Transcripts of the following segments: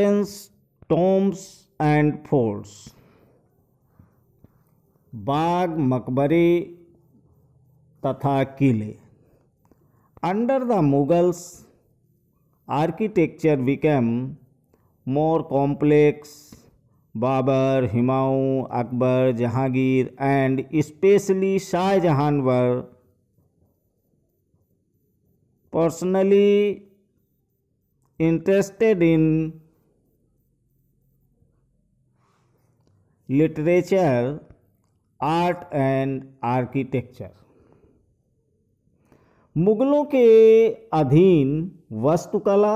mountains tombs and forts बाग मकबरे तथा किले under the Mughals architecture became more complex babur humayun akbar jahangir and especially shah jahan were personally interested in literature art and architecture मुगलों के अधीन वस्तुकला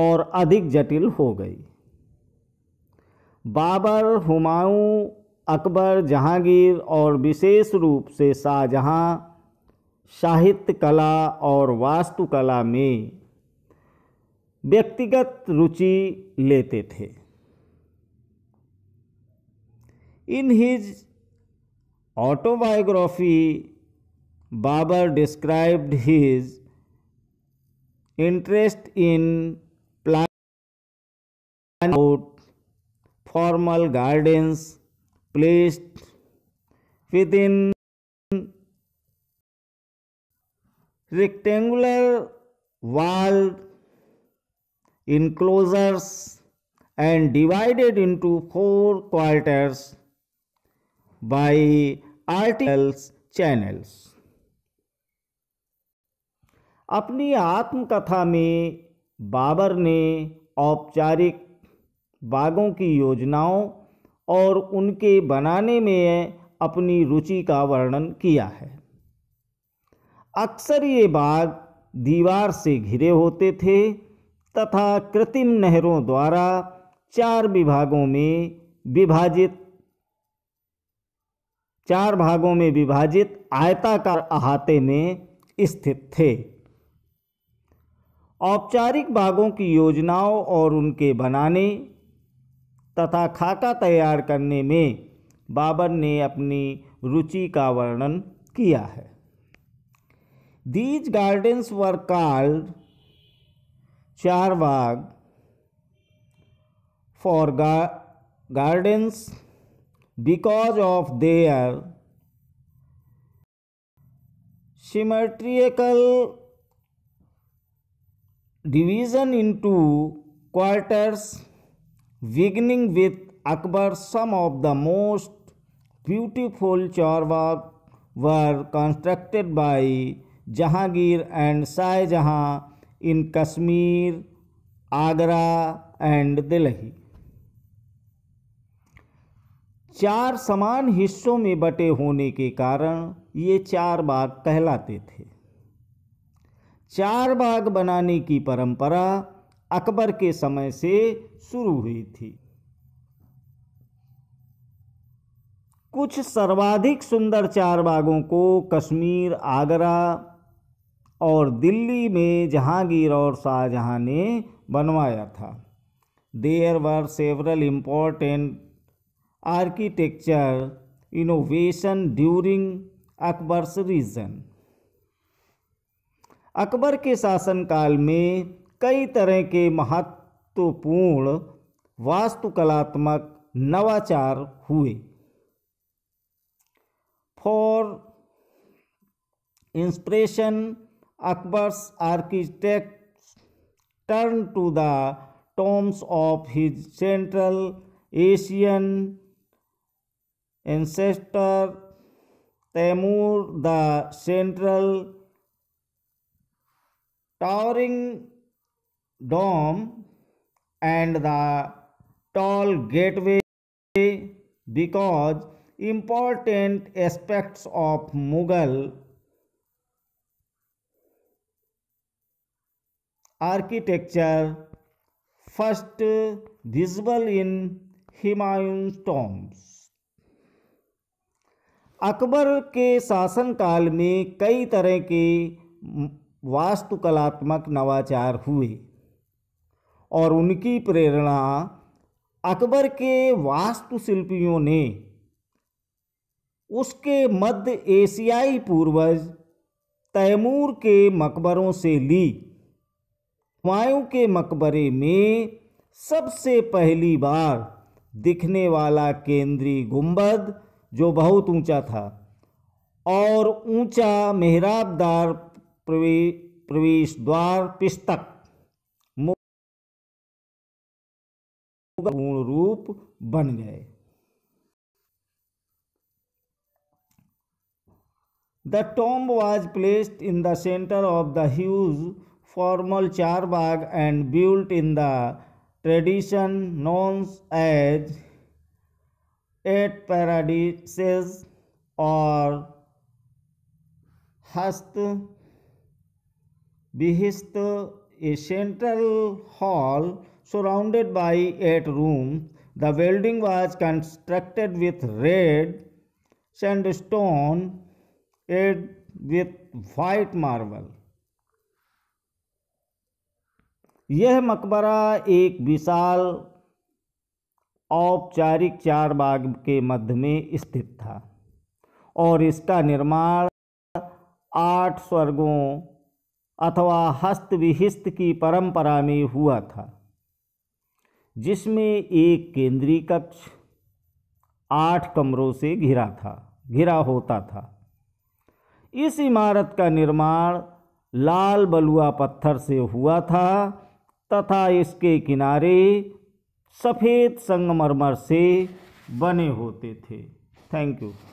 और अधिक जटिल हो गई बाबर हुमायूं अकबर जहांगीर और विशेष रूप से शाहजहां साहित्य कला और वास्तुकला में व्यक्तिगत रुचि लेते थे In his autobiography, Babar described his interest in planning out formal gardens placed within rectangular walled enclosures and divided into four quarters by articles channels अपनी आत्मकथा में बाबर ने औपचारिक बागों की योजनाओं और उनके बनाने में अपनी रुचि का वर्णन किया है अक्सर ये बाग दीवार से घिरे होते थे तथा कृत्रिम नहरों द्वारा चार विभागों में विभाजित चार भागों में विभाजित आयताकार अहाते में स्थित थे औपचारिक भागों की योजनाओं और उनके बनाने तथा खाका तैयार करने में बाबर ने अपनी रुचि का वर्णन किया है these gardens were called charbagh for gardens because of their symmetrical division into quarters beginning with Akbar some of the most beautiful charbagh were constructed by Jahangir and Shahjahan in Kashmir Agra and Delhi चार समान हिस्सों में बटे होने के कारण ये चार बाग कहलाते थे चार बाग बनाने की परंपरा अकबर के समय से शुरू हुई थी कुछ सर्वाधिक सुंदर चार बागों को कश्मीर आगरा और दिल्ली में जहांगीर और शाहजहां ने बनवाया था there were several important architecture innovation during Akbar reign Akbar के शासनकाल में कई तरह के महत्वपूर्ण वास्तुकलात्मक नवाचार हुए for inspiration Akbar's architect turn to the tombs of his central Asian ancestor Temur the central towering dome and the tall gateway because important aspects of Mughal architecture first visible in Himalayan tombs. Akbar के शासनकाल में कई तरह के वास्तुकलात्मक नवाचार हुए और उनकी प्रेरणा अकबर के वास्तुशिल्पियों ने उसके मध्य एशियाई पूर्वज तैमूर के मकबरों से ली हुमायूं के मकबरे में सबसे पहली बार दिखने वाला केंद्रीय गुंबद जो बहुत ऊंचा था और ऊंचा मेहराबदार प्रवेश द्वार पिस्तक पूर्ण रूप बन गए the tomb was placed in the centre of the huge formal charbagh and built in the tradition known as eight paradises or Hasht Bihisht a central hall surrounded by eight room the building was constructed with red sandstone and with white marble यह मकबरा एक विशाल औपचारिक चार बाग के मध्य में स्थित था और इसका निर्माण आठ स्वर्गों अथवा हस्त विहिस्त की परंपरा में हुआ था जिसमें एक केंद्रीय कक्ष आठ कमरों से घिरा था घिरा होता था इस इमारत का निर्माण लाल बलुआ पत्थर से हुआ था तथा इसके किनारे सफ़ेद संगमरमर से बने होते थे थैंक यू